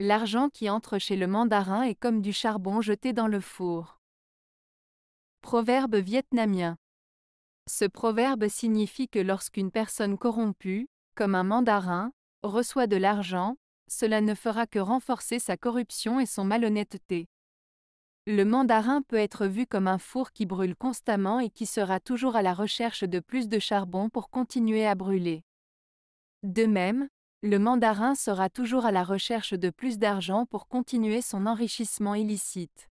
L'argent qui entre chez le mandarin est comme du charbon jeté dans le four. Proverbe vietnamien. Ce proverbe signifie que lorsqu'une personne corrompue, comme un mandarin, reçoit de l'argent, cela ne fera que renforcer sa corruption et son malhonnêteté. Le mandarin peut être vu comme un four qui brûle constamment et qui sera toujours à la recherche de plus de charbon pour continuer à brûler. De même, le mandarin sera toujours à la recherche de plus d'argent pour continuer son enrichissement illicite.